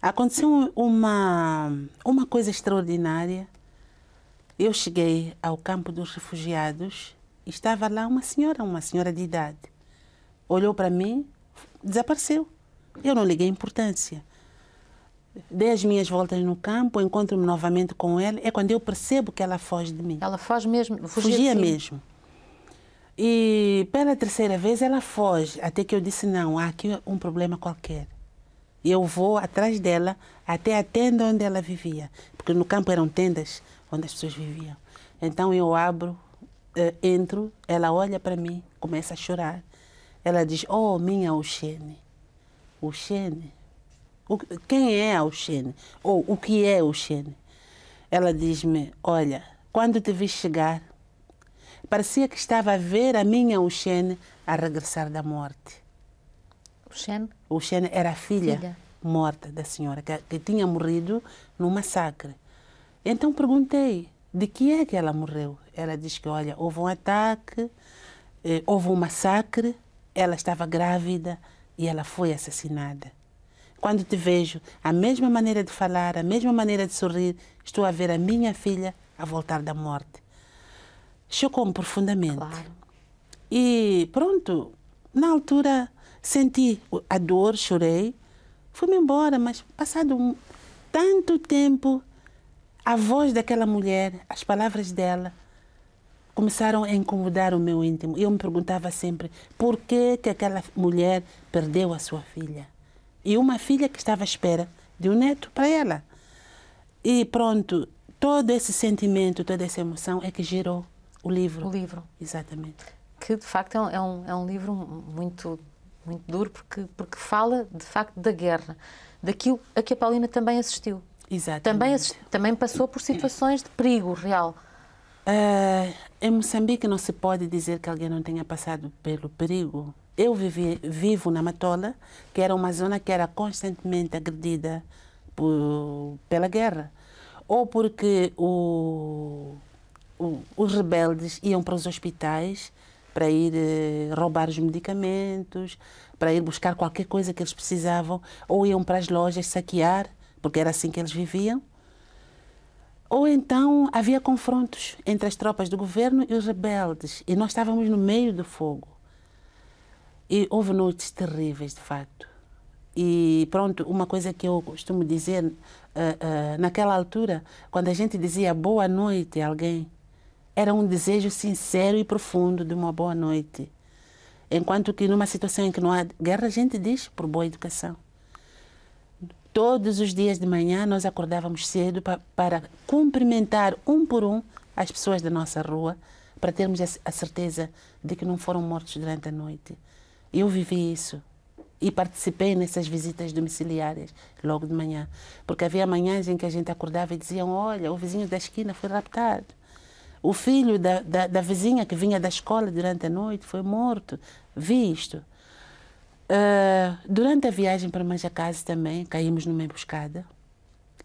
B: Aconteceu uma, uma coisa extraordinária. Eu cheguei ao campo dos refugiados e estava lá uma senhora, uma senhora de idade. Olhou para mim, desapareceu. Eu não liguei importância. Dei as minhas voltas no campo, encontro-me novamente com ela. É quando eu percebo que ela foge de mim. Ela foge mesmo? Fugia, fugia mesmo. E pela terceira vez ela foge, até que eu disse: não, há aqui um problema qualquer eu vou atrás dela até a tenda onde ela vivia, porque no campo eram tendas onde as pessoas viviam. Então eu abro, eh, entro, ela olha para mim, começa a chorar. Ela diz: Oh, minha Oxene. Oxene? O, quem é a Oxene? Ou o que é Oxene? Ela diz-me: Olha, quando te vi chegar, parecia que estava a ver a minha Oxene a regressar da morte. Xene? O Xene era a filha, filha, morta da senhora, que, que tinha morrido num massacre. Então perguntei de que é que ela morreu. Ela disse que, olha, houve um ataque, eh, houve um massacre, ela estava grávida e ela foi assassinada. Quando te vejo, a mesma maneira de falar, a mesma maneira de sorrir, estou a ver a minha filha a voltar da morte. Chocou-me profundamente. Claro. E pronto, na altura senti a dor, chorei, fui-me embora, mas passado um, tanto tempo, a voz daquela mulher, as palavras dela, começaram a incomodar o meu íntimo. Eu me perguntava sempre por que, que aquela mulher perdeu a sua filha. E uma filha que estava à espera de um neto para ela. E pronto, todo esse sentimento, toda essa emoção é que gerou o livro. O livro. Exatamente. Que de facto é um, é um é livro muito muito duro,
A: porque, porque fala de facto da guerra, daquilo a que a Paulina também assistiu. Exatamente. Também, também passou por situações de perigo real.
B: Uh, em Moçambique não se pode dizer que alguém não tenha passado pelo perigo. Eu vivi, vivo na Matola, que era uma zona que era constantemente agredida por, pela guerra. Ou porque o, o, os rebeldes iam para os hospitais para ir eh, roubar os medicamentos, para ir buscar qualquer coisa que eles precisavam, ou iam para as lojas saquear, porque era assim que eles viviam. Ou então havia confrontos entre as tropas do governo e os rebeldes, e nós estávamos no meio do fogo. E houve noites terríveis, de facto. E pronto, uma coisa que eu costumo dizer, uh, uh, naquela altura, quando a gente dizia boa noite a alguém, era um desejo sincero e profundo de uma boa noite. Enquanto que numa situação em que não há guerra, a gente diz por boa educação. Todos os dias de manhã nós acordávamos cedo para, para cumprimentar um por um as pessoas da nossa rua, para termos a certeza de que não foram mortos durante a noite. Eu vivi isso e participei nessas visitas domiciliárias logo de manhã, porque havia manhãs em que a gente acordava e diziam: Olha, o vizinho da esquina foi raptado. O filho da, da, da, vizinha que vinha da escola durante a noite foi morto, visto. Uh, durante a viagem para Manjacase também caímos numa emboscada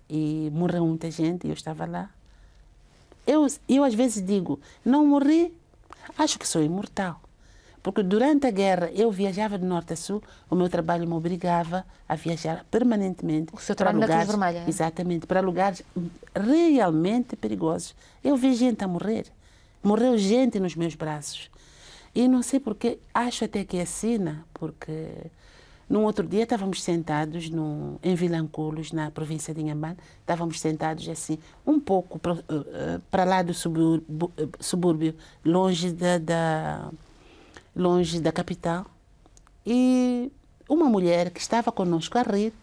B: e morreu muita gente e eu estava lá. Eu, eu às vezes digo, não morri, acho que sou imortal. Porque durante a guerra eu viajava de norte a sul, o meu trabalho me obrigava a viajar permanentemente. O seu trabalho para lugares, na Vermelha? É? Exatamente, para lugares realmente perigosos. Eu vi gente a morrer. Morreu gente nos meus braços. E não sei porque, acho até que é sina, porque num outro dia estávamos sentados no, em Vilanculos, na província de Inhambane, estávamos sentados assim, um pouco eh, eh, para lá do subúrbio, eh, subúrbio longe da, da longe da capital. E uma mulher que estava conosco a rir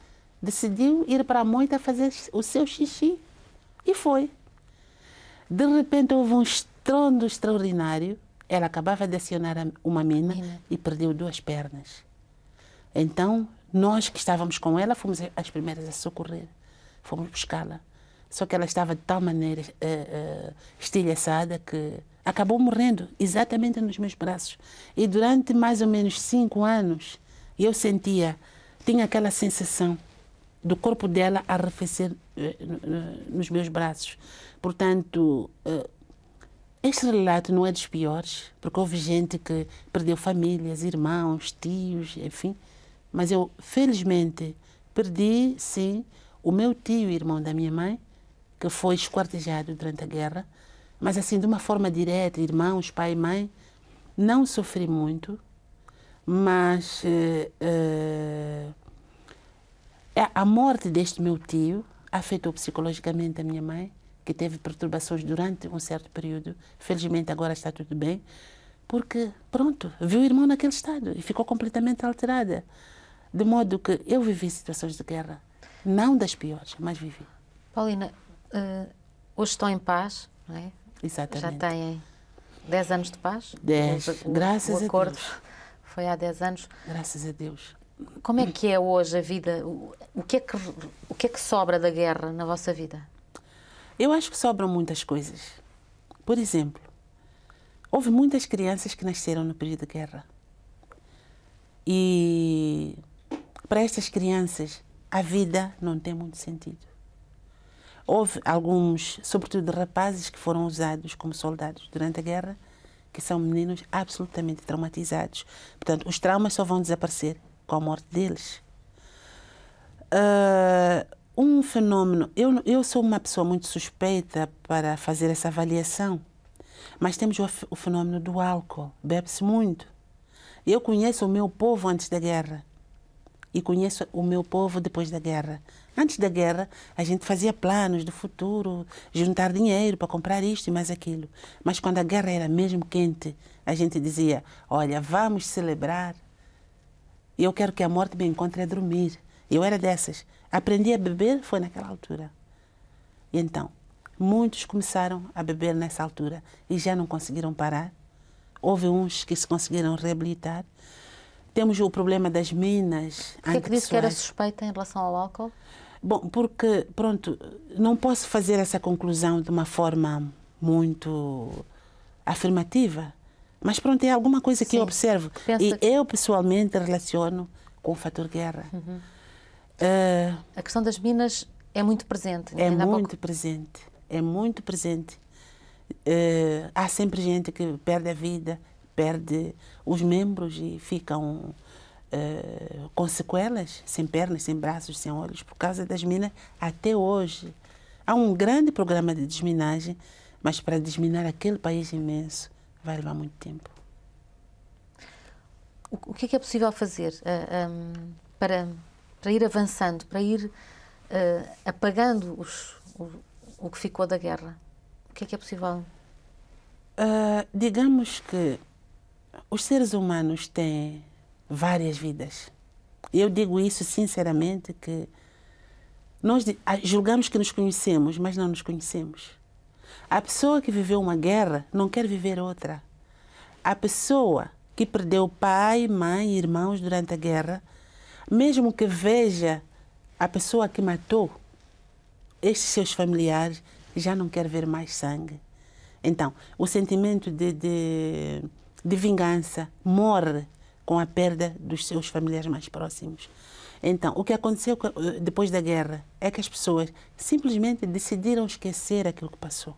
B: decidiu ir para a moita fazer o seu xixi e foi. De repente houve um estrondo extraordinário. Ela acabava de acionar uma mina, e perdeu duas pernas. Então, nós que estávamos com ela fomos as primeiras a socorrer, fomos buscá-la. Só que ela estava de tal maneira uh, uh, estilhaçada que acabou morrendo exatamente nos meus braços. E durante mais ou menos cinco anos, eu sentia, tinha aquela sensação do corpo dela arrefecer eh, nos meus braços. Portanto, eh, este relato não é dos piores, porque houve gente que perdeu famílias, irmãos, tios, enfim. Mas eu, felizmente, perdi, sim, o meu tio, irmão da minha mãe, que foi esquartejado durante a guerra mas assim, de uma forma direta, irmãos, pai e mãe, não sofri muito, mas uh, uh, a morte deste meu tio afetou psicologicamente a minha mãe, que teve perturbações durante um certo período. Felizmente agora está tudo bem, porque, pronto, viu o irmão naquele estado e ficou completamente alterada. De modo que eu vivi situações de guerra, não das piores, mas vivi.
A: Paulina, uh, hoje estou em paz, não é?
B: Exatamente. Já têm 10
A: anos de paz? 10, graças a Deus. foi há 10 anos.
B: Graças a Deus.
A: Como é que é hoje a vida? O que é que, o que, é que sobra da guerra na vossa vida?
B: Eu acho que sobram muitas coisas. Por exemplo, houve muitas crianças que nasceram no período de guerra. E para estas crianças, a vida não tem muito sentido. Houve alguns, sobretudo rapazes, que foram usados como soldados durante a guerra, que são meninos absolutamente traumatizados. Portanto, os traumas só vão desaparecer com a morte deles. Uh, um fenômeno. Eu, eu sou uma pessoa muito suspeita para fazer essa avaliação, mas temos o, o fenômeno do álcool. Bebe-se muito. Eu conheço o meu povo antes da guerra e conheço o meu povo depois da guerra. Antes da guerra, a gente fazia planos do futuro, juntar dinheiro para comprar isto e mais aquilo. Mas quando a guerra era mesmo quente, a gente dizia: Olha, vamos celebrar. E eu quero que a morte me encontre a dormir. Eu era dessas. Aprendi a beber foi naquela altura. E então, muitos começaram a beber nessa altura e já não conseguiram parar. Houve uns que se conseguiram reabilitar. Temos o problema das minas. O que é que disse que era
A: suspeita em relação ao álcool?
B: Bom, porque, pronto, não posso fazer essa conclusão de uma forma muito afirmativa, mas pronto, é alguma coisa que Sim, eu observo. e que... eu pessoalmente relaciono com o fator guerra. Uhum. Uh, a questão das minas é muito presente. Né? É muito presente, é muito presente. Uh, há sempre gente que perde a vida, perde os membros e ficam eh, com sequelas, sem pernas, sem braços, sem olhos, por causa das minas até hoje. Há um grande programa de desminagem, mas para desminar aquele país imenso vai levar muito tempo.
A: O, o que é que é possível fazer uh, eh, um, ehm, para, para ir avançando, para ir uh, apagando os, o, o que ficou da guerra? O que é que é possível?
B: Uh, digamos que os seres humanos têm várias vidas. Eu digo isso sinceramente que nós julgamos que nos conhecemos, mas não nos conhecemos. A pessoa que viveu uma guerra não quer viver outra. A pessoa que perdeu pai, mãe, irmãos durante a guerra, mesmo que veja a pessoa que matou estes seus familiares, já não quer ver mais sangue. Então, o sentimento de, de, de vingança morre com a perda dos seus familiares mais próximos. Então, o que aconteceu eh, depois da guerra é que as pessoas simplesmente decidiram esquecer aquilo que passou.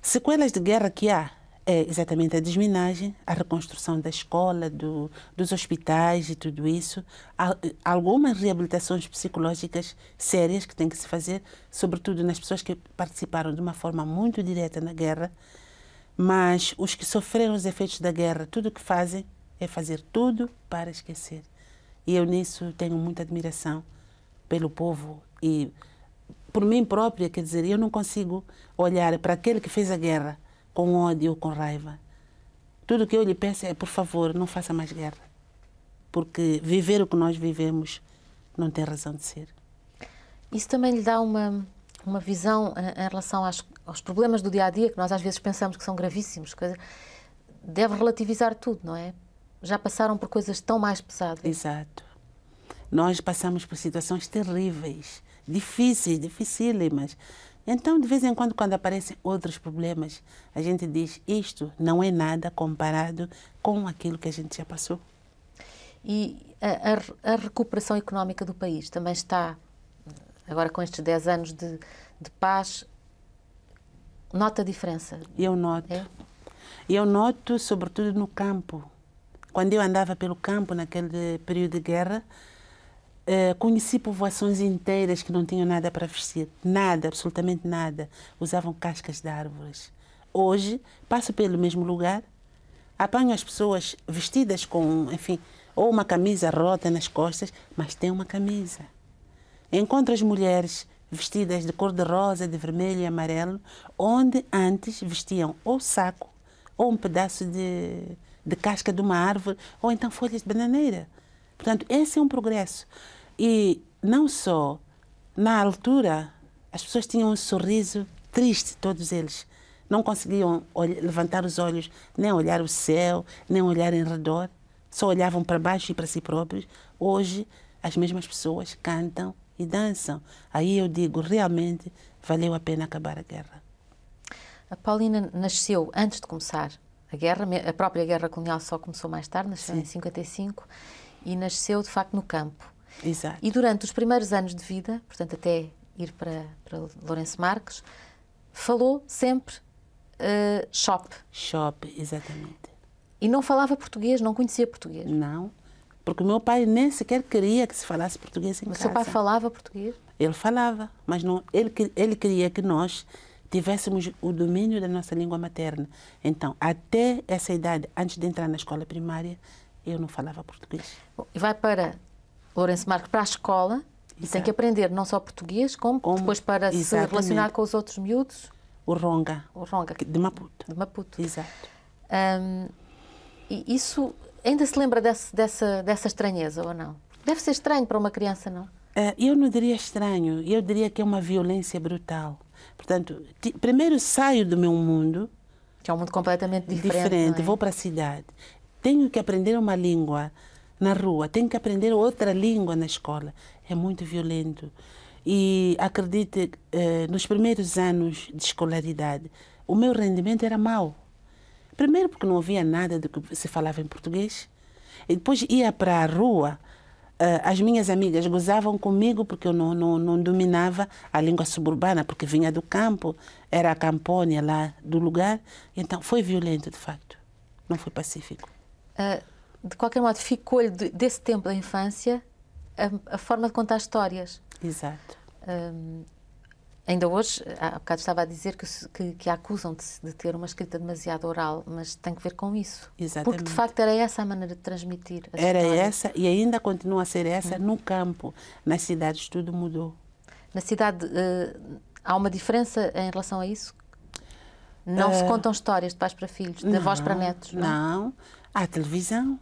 B: Sequelas de guerra que há é exatamente a desminagem, a reconstrução da escola, do, dos hospitais e tudo isso. Há eh, algumas reabilitações psicológicas sérias que têm que se fazer, sobretudo nas pessoas que participaram de uma forma muito direta na guerra. Mas os que sofreram os efeitos da guerra, tudo o que fazem é fazer tudo para esquecer. E eu nisso tenho muita admiração pelo povo e por mim própria, quer dizer, eu não consigo olhar para aquele que fez a guerra com ódio, ou com raiva. Tudo que eu lhe peço é, por favor, não faça mais guerra. Porque viver o que nós vivemos não tem razão de ser.
A: Isso também lhe dá uma, uma visão eh, em relação aos problemas do dia a dia, que nós às vezes pensamos que são gravíssimos. Que deve relativizar tudo, não é? já passaram por coisas tão mais pesadas.
B: Exato. Nós passamos por situações terríveis, difíceis, dificílimas. Então, de vez em quando, quando aparecem outros problemas, a gente diz: isto não é nada comparado com aquilo que a gente já passou. E
A: a, a, a recuperação económica do país também está, agora com estes 10 anos de,
B: de paz, nota a diferença? Eu noto. É? Eu noto, sobretudo no campo quando eu andava pelo campo, naquele período de guerra, eh, conheci povoações inteiras que não tinham nada para vestir, nada, absolutamente nada. Usavam cascas de árvores. Hoje, passo pelo mesmo lugar, apanho as pessoas vestidas com, enfim, ou uma camisa rota nas costas, mas tem uma camisa. Encontro as mulheres vestidas de cor de rosa, de vermelho e amarelo, onde antes vestiam ou saco ou um pedaço de de casca de uma árvore ou então folhas de bananeira. Portanto, esse é um progresso. E não só, na altura, as pessoas tinham um sorriso triste, todos eles. Não conseguiam levantar os olhos, nem olhar o céu, nem olhar em redor. Só olhavam para baixo e para si próprios. Hoje, as mesmas pessoas cantam e dançam. Aí eu digo, realmente, valeu a pena acabar a guerra.
A: A Paulina nasceu antes de começar a, guerra, a própria guerra colonial só começou mais tarde, nasceu Sim. em 55 e nasceu de facto no campo. Exato. E durante os primeiros anos de vida, portanto até ir para, para Lourenço Marques, falou sempre uh, shop. Shop,
B: exatamente.
A: E não falava português, não conhecia português?
B: Não, porque o meu pai nem sequer queria que se falasse português em mas casa. o seu pai
A: falava português?
B: Ele falava, mas não, ele, ele queria que nós tivéssemos o domínio da nossa língua materna. Então, até essa idade, antes de entrar na escola primária, eu não falava português. E vai para Lourenço Marques, para a escola, Exato. e tem que aprender não só português, como, como depois para
A: exatamente. se relacionar com os outros miúdos.
B: O Ronga. O Ronga. De Maputo. De Maputo. Exato.
A: e isso, ainda se lembra desse, dessa, dessa estranheza ou não? Deve ser estranho para uma criança, não?
B: Eh, eu não diria estranho, eu diria que é uma violência brutal Portanto, primeiro saio do meu mundo. Que é um mundo completamente diferente. Diferente, é? vou para a cidade. Tenho que aprender uma língua na rua, tenho que aprender outra língua na escola. É muito violento. E acredite, eh, nos primeiros anos de escolaridade, o meu rendimento era mau. Primeiro porque não havia nada do que se falava em português. E depois ia para a rua ah, as minhas amigas gozavam comigo porque eu não, não, não, dominava a língua suburbana, porque vinha do campo, era a campônia lá do lugar. Então foi violento, de facto. Não foi pacífico.
A: Uh, de qualquer modo, ficou-lhe desse tempo da infância a, a, forma de contar histórias. Exato. Uh, Ainda hoje, há bocado estava a dizer que, que, que a acusam de, de, ter uma escrita demasiado oral,
B: mas tem que ver com isso. Exatamente. Porque, de facto,
A: era essa a maneira de transmitir.
B: era história. essa e ainda continua a ser essa hum. no campo. Nas cidades tudo mudou. Na cidade, uh,
A: há uma diferença em relação a isso?
B: Não uh, se eh, contam
A: histórias de pais para filhos, de avós para netos?
B: Não? não. Há televisão,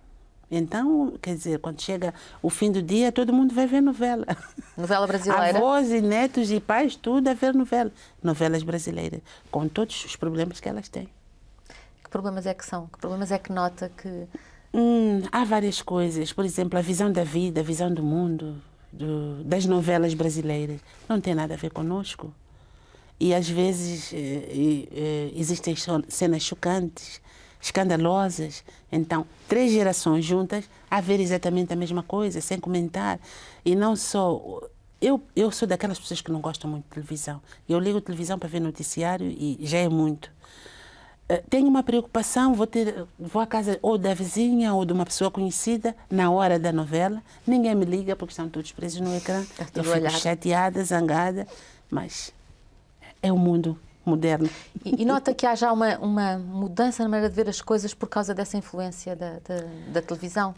B: então, quer dizer, quando chega o fim do dia, todo mundo vai ver novela. Novela brasileira? Avós e netos e pais, tudo a é ver novela. Novelas brasileiras, com todos os problemas que elas têm. Que
A: problemas é que são? Que problemas é que nota que...
B: Hum, há várias coisas. Por exemplo, a visão da vida, a visão do mundo, do, das novelas brasileiras. Não tem nada a ver conosco. E às vezes eh, eh, existem cenas chocantes escandalosas. Então, três gerações juntas a ver exatamente a mesma coisa, sem comentar. E não só. Eu, eu sou daquelas pessoas que não gostam muito de televisão. Eu ligo televisão para ver noticiário e já é muito. Eh, tenho uma preocupação, vou, ter, vou à casa ou da vizinha ou de uma pessoa conhecida na hora da novela, ninguém me liga porque estão todos presos no ecrã. eu fico chateada, zangada, mas é o mundo moderno
A: E, e, nota que há já uma, uma mudança na maneira de ver as coisas por causa dessa influência da, da,
B: da televisão?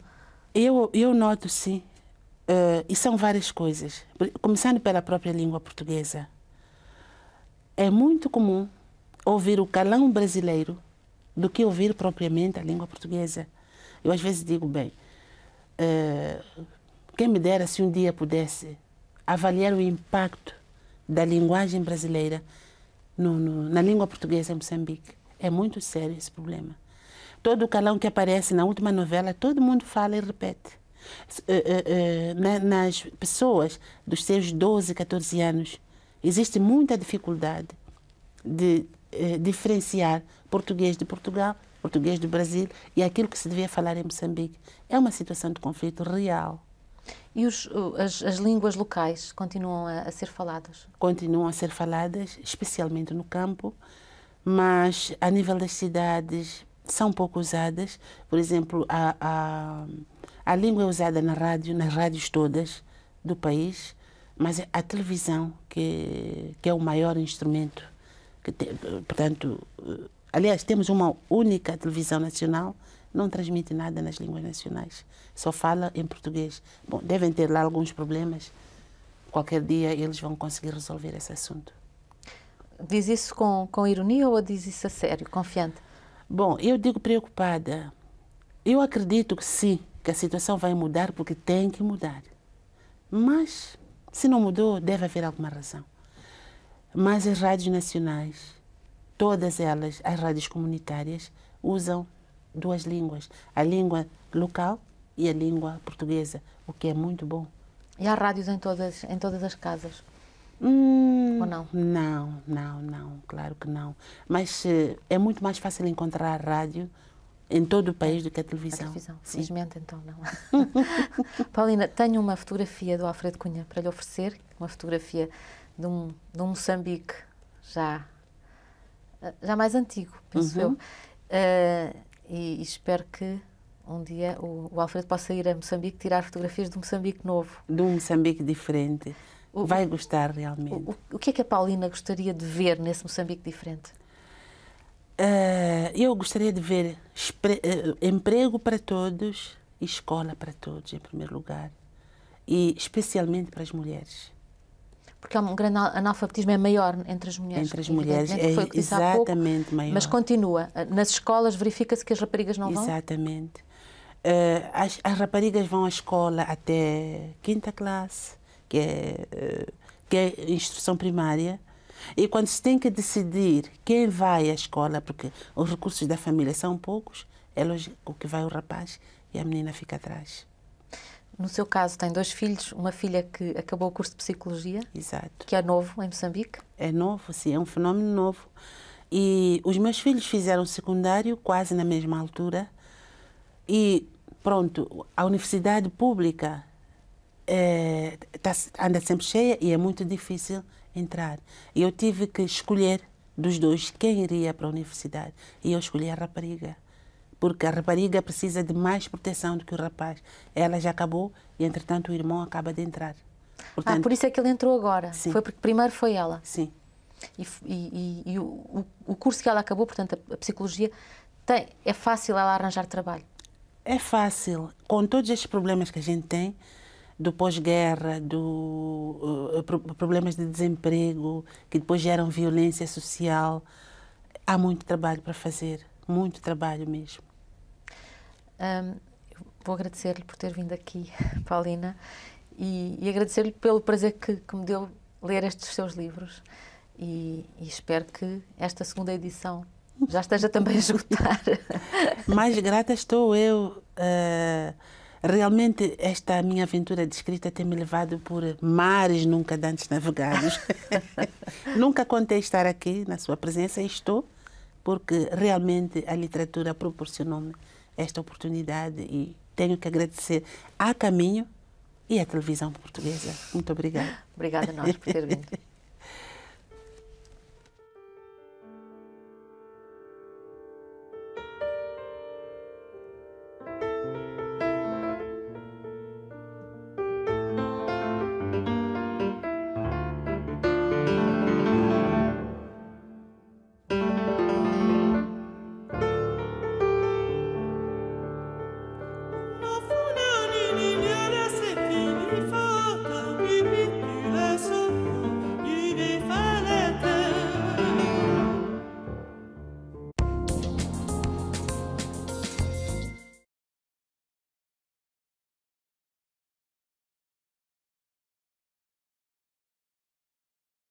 B: Eu, eu noto, sim. Uh, e são várias coisas. Começando pela própria língua portuguesa. É muito comum ouvir o calão brasileiro do que ouvir propriamente a língua portuguesa. Eu às vezes digo, bem, uh, quem me dera se um dia pudesse avaliar o impacto da linguagem brasileira no, no, na língua portuguesa em é Moçambique. É muito sério esse problema. Todo o calão que aparece na última novela, todo mundo fala e repete. Eh, eh, eh, nas pessoas dos seus 12, 14 anos, existe muita dificuldade de diferenciar português de Portugal, português do Brasil e aquilo que se devia falar em Moçambique. É uma situação de conflito real. E os, as, as, línguas locais continuam a, a, ser faladas? Continuam a ser faladas, especialmente no campo, mas a nível das cidades são pouco usadas. Por exemplo, a, a, a língua é usada na rádio, nas rádios todas do país, mas a televisão, que, que é o maior instrumento, que tem, portanto, aliás, temos uma única televisão nacional, não transmite nada nas línguas nacionais, só fala em português. Bom, devem ter lá alguns problemas. Qualquer dia eles vão conseguir resolver esse assunto. Diz isso com, com ironia ou diz isso a sério, confiante? Bom, eu digo preocupada. Eu acredito que sim, que a situação vai mudar porque tem que mudar. Mas, se não mudou, deve haver alguma razão. Mas as rádios nacionais, todas elas, as rádios comunitárias, usam duas línguas, a língua local e a língua portuguesa, o que é muito bom.
A: E há rádios em todas, em todas as casas?
B: Hum, Ou não? Não, não, não, claro que não. Mas eh, é muito mais fácil encontrar rádio em todo o país do que a televisão. A televisão, Sim. felizmente então não.
A: Paulina, tenho uma fotografia do Alfredo Cunha para lhe oferecer, uma fotografia de um, de um Moçambique já, já mais antigo, penso uhum. eu. Uh, e, e espero que um dia o, o, Alfredo possa ir a Moçambique tirar fotografias
B: do Moçambique novo. Do Moçambique diferente. O, Vai gostar realmente. O,
A: o, que é que a Paulina gostaria de ver nesse Moçambique diferente?
B: Uh, eu gostaria de ver eh, emprego para todos, escola para todos, em primeiro lugar, e especialmente para as mulheres
A: porque há um grande analfabetismo é maior entre as mulheres. Entre as mulheres, é foi o que é disse exatamente pouco, maior. Mas continua. Nas escolas verifica-se que as raparigas
B: não vão? Exatamente. Uh, as, as, raparigas vão à escola até quinta classe, que é, uh, que é instrução primária. E quando se tem que decidir quem vai à escola, porque os recursos da família são poucos, é lógico que vai o rapaz e a menina fica atrás. No seu
A: caso, tem dois filhos, uma filha que acabou o curso de psicologia. Exato. Que é novo em Moçambique.
B: É novo, sim, é um fenómeno novo. E os meus filhos fizeram secundário quase na mesma altura. E pronto, a universidade pública é, tá, anda sempre cheia e é muito difícil entrar. E eu tive que escolher dos dois quem iria para a universidade. E eu escolhi a rapariga porque a rapariga precisa de mais proteção do que o rapaz. Ela já acabou e, entretanto, o irmão acaba de entrar.
A: Ah, portanto, ah, por isso é que ele entrou agora. Sim. Foi porque primeiro foi ela. Sim. E, e, e o, o, curso que ela acabou, portanto, a, a psicologia, tem, é fácil ela arranjar trabalho?
B: É fácil. Com todos estes problemas que a gente tem, do pós-guerra, do uh, problemas de desemprego, que depois geram violência social, há muito trabalho para fazer, muito trabalho mesmo. Um, vou agradecer-lhe por ter vindo aqui,
A: Paulina, e, e agradecer-lhe pelo prazer que, que, me deu ler estes seus livros. E, e espero que esta segunda edição já esteja também a
B: esgotar. Mais grata estou eu. Uh, realmente, esta minha aventura de escrita tem-me levado por mares nunca antes navegados. nunca contei estar aqui na sua presença e estou, porque realmente a literatura proporcionou-me esta oportunidade e tenho que agradecer a Caminho e à televisão portuguesa. Muito obrigada. Obrigada a nós por ter vindo.